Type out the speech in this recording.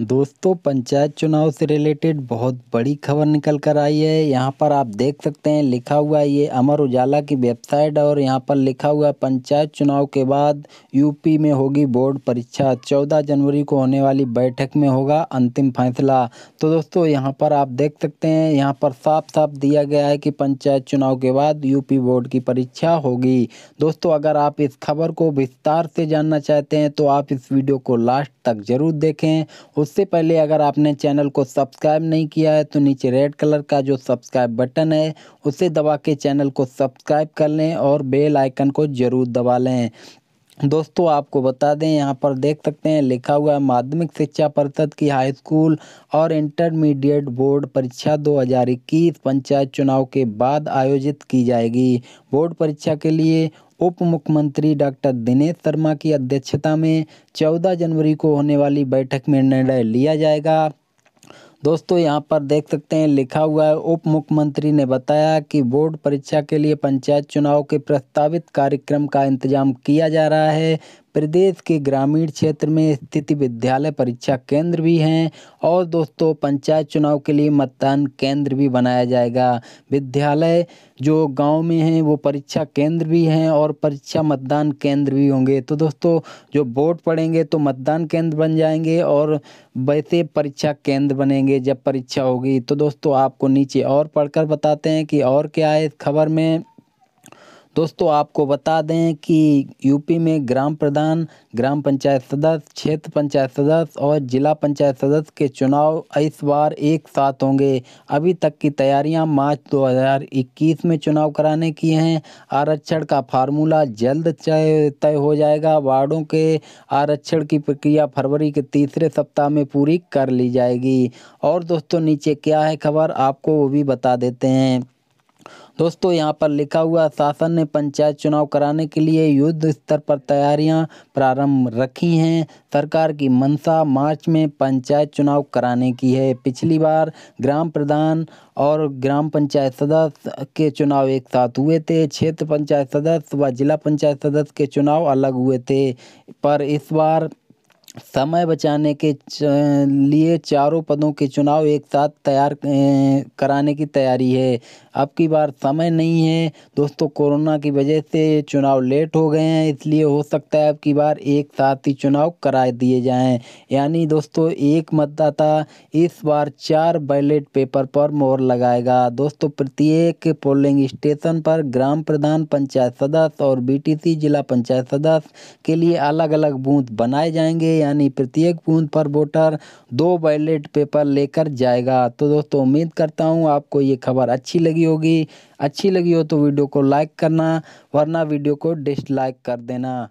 दोस्तों पंचायत चुनाव से रिलेटेड बहुत बड़ी खबर निकल कर आई है यहाँ पर आप देख सकते हैं लिखा हुआ है ये अमर उजाला की वेबसाइट और यहाँ पर लिखा हुआ पंचायत चुनाव के बाद यूपी में होगी बोर्ड परीक्षा 14 जनवरी को होने वाली बैठक में होगा अंतिम फैसला तो दोस्तों यहाँ पर आप देख सकते हैं यहाँ पर साफ साफ दिया गया है कि पंचायत चुनाव के बाद यूपी बोर्ड की परीक्षा होगी दोस्तों अगर आप इस खबर को विस्तार से जानना चाहते हैं तो आप इस वीडियो को लास्ट तक जरूर देखें उससे पहले अगर आपने चैनल को सब्सक्राइब नहीं किया है तो नीचे रेड कलर का जो सब्सक्राइब बटन है उसे दबा के चैनल को सब्सक्राइब कर लें और बेल आइकन को ज़रूर दबा लें दोस्तों आपको बता दें यहाँ पर देख सकते हैं लिखा हुआ है माध्यमिक शिक्षा परिषद की हाई स्कूल और इंटरमीडिएट बोर्ड परीक्षा 2021 पंचायत चुनाव के बाद आयोजित की जाएगी बोर्ड परीक्षा के लिए उप मुख्यमंत्री डॉक्टर दिनेश शर्मा की अध्यक्षता में 14 जनवरी को होने वाली बैठक में निर्णय लिया जाएगा दोस्तों यहाँ पर देख सकते हैं लिखा हुआ है उप मुख्यमंत्री ने बताया कि बोर्ड परीक्षा के लिए पंचायत चुनाव के प्रस्तावित कार्यक्रम का इंतजाम किया जा रहा है प्रदेश के ग्रामीण क्षेत्र में स्थित विद्यालय परीक्षा केंद्र भी हैं और दोस्तों पंचायत चुनाव के लिए मतदान केंद्र भी बनाया जाएगा विद्यालय जो गांव में हैं वो परीक्षा केंद्र भी हैं और परीक्षा मतदान केंद्र भी होंगे तो दोस्तों जो वोट पड़ेंगे तो मतदान केंद्र बन जाएंगे और वैसे परीक्षा केंद्र बनेंगे जब परीक्षा होगी तो दोस्तों आपको नीचे और पढ़कर बताते हैं कि और क्या है इस खबर में दोस्तों आपको बता दें कि यूपी में ग्राम प्रधान ग्राम पंचायत सदस्य क्षेत्र पंचायत सदस्य और जिला पंचायत सदस्य के चुनाव इस बार एक साथ होंगे अभी तक की तैयारियां मार्च 2021 में चुनाव कराने की हैं आरक्षण का फार्मूला जल्द तय हो जाएगा वार्डों के आरक्षण की प्रक्रिया फरवरी के तीसरे सप्ताह में पूरी कर ली जाएगी और दोस्तों नीचे क्या है खबर आपको वो भी बता देते हैं दोस्तों यहाँ पर लिखा हुआ शासन ने पंचायत चुनाव कराने के लिए युद्ध स्तर पर तैयारियां प्रारंभ रखी हैं सरकार की मंशा मार्च में पंचायत चुनाव कराने की है पिछली बार ग्राम प्रधान और ग्राम पंचायत सदस्य के चुनाव एक साथ हुए थे क्षेत्र पंचायत सदस्य व जिला पंचायत सदस्य के चुनाव अलग हुए थे पर इस बार समय बचाने के लिए चारों पदों के चुनाव एक साथ तैयार कराने की तैयारी है अब की बार समय नहीं है दोस्तों कोरोना की वजह से चुनाव लेट हो गए हैं इसलिए हो सकता है अब की बार एक साथ ही चुनाव करा दिए जाएं यानी दोस्तों एक मतदाता इस बार चार बैलेट पेपर पर मोहर लगाएगा दोस्तों प्रत्येक पोलिंग स्टेशन पर ग्राम प्रधान पंचायत सदस्य और बी जिला पंचायत सदस्य के लिए अलग अलग बूथ बनाए जाएंगे यानी प्रत्येक बूंद पर वोटर दो बैलेट पेपर लेकर जाएगा तो दोस्तों उम्मीद करता हूँ आपको ये खबर अच्छी लगी होगी अच्छी लगी हो तो वीडियो को लाइक करना वरना वीडियो को डिसलाइक कर देना